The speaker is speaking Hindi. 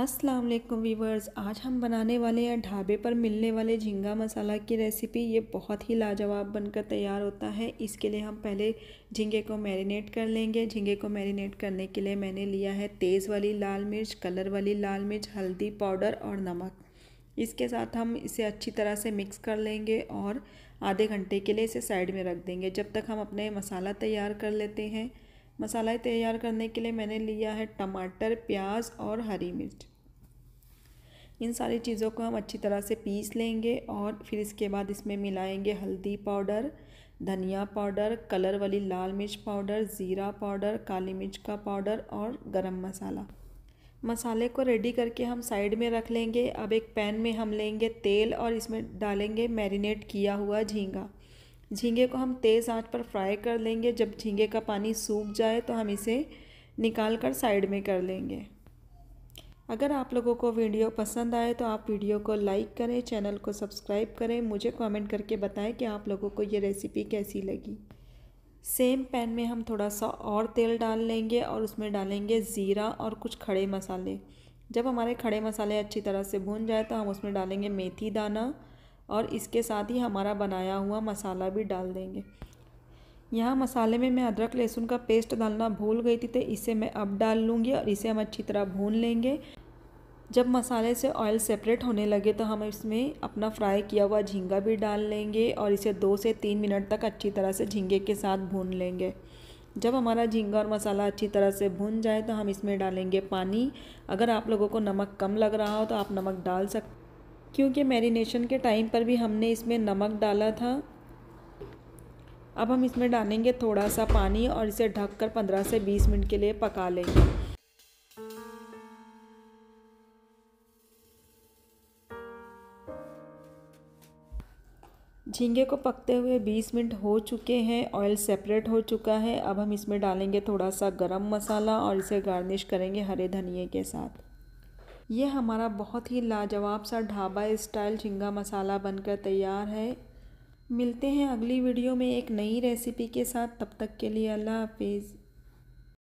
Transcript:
अस्सलाम वालेकुम वीवर्स आज हम बनाने वाले हैं ढाबे पर मिलने वाले झींगा मसाला की रेसिपी ये बहुत ही लाजवाब बनकर तैयार होता है इसके लिए हम पहले झींगे को मैरिनेट कर लेंगे झींगे को मैरिनेट करने के लिए मैंने लिया है तेज़ वाली लाल मिर्च कलर वाली लाल मिर्च हल्दी पाउडर और नमक इसके साथ हम इसे अच्छी तरह से मिक्स कर लेंगे और आधे घंटे के लिए इसे साइड में रख देंगे जब तक हम अपने मसाला तैयार कर लेते हैं मसाला तैयार करने के लिए मैंने लिया है टमाटर प्याज और हरी मिर्च इन सारी चीज़ों को हम अच्छी तरह से पीस लेंगे और फिर इसके बाद इसमें मिलाएंगे हल्दी पाउडर धनिया पाउडर कलर वाली लाल मिर्च पाउडर ज़ीरा पाउडर काली मिर्च का पाउडर और गरम मसाला मसाले को रेडी करके हम साइड में रख लेंगे अब एक पैन में हम लेंगे तेल और इसमें डालेंगे मैरिनेट किया हुआ झींगा झींगे को हम तेज़ आंच पर फ्राई कर लेंगे जब झींगे का पानी सूख जाए तो हम इसे निकाल कर साइड में कर लेंगे अगर आप लोगों को वीडियो पसंद आए तो आप वीडियो को लाइक करें चैनल को सब्सक्राइब करें मुझे कमेंट करके बताएं कि आप लोगों को ये रेसिपी कैसी लगी सेम पैन में हम थोड़ा सा और तेल डाल लेंगे और उसमें डालेंगे ज़ीरा और कुछ खड़े मसाले जब हमारे खड़े मसाले अच्छी तरह से भून जाए तो हम उसमें डालेंगे मेथी दाना और इसके साथ ही हमारा बनाया हुआ मसाला भी डाल देंगे यहाँ मसाले में मैं अदरक लहसुन का पेस्ट डालना भूल गई थी तो इसे मैं अब डाल लूँगी और इसे हम अच्छी तरह भून लेंगे जब मसाले से ऑयल सेपरेट होने लगे तो हम इसमें अपना फ्राई किया हुआ झींगा भी डाल लेंगे और इसे दो से तीन मिनट तक अच्छी तरह से झींगे के साथ भून लेंगे जब हमारा झींगा और मसाला अच्छी तरह से भून जाए तो हम इसमें डालेंगे पानी अगर आप लोगों को नमक कम लग रहा हो तो आप नमक डाल सकते क्योंकि मैरिनेशन के टाइम पर भी हमने इसमें नमक डाला था अब हम इसमें डालेंगे थोड़ा सा पानी और इसे ढककर 15 से 20 मिनट के लिए पका लेंगे झींगे को पकते हुए 20 मिनट हो चुके हैं ऑयल सेपरेट हो चुका है अब हम इसमें डालेंगे थोड़ा सा गरम मसाला और इसे गार्निश करेंगे हरे धनिए के साथ ये हमारा बहुत ही लाजवाब सा ढाबा स्टाइल झिंगा मसाला बनकर तैयार है मिलते हैं अगली वीडियो में एक नई रेसिपी के साथ तब तक के लिए अल्लाह हाफिज़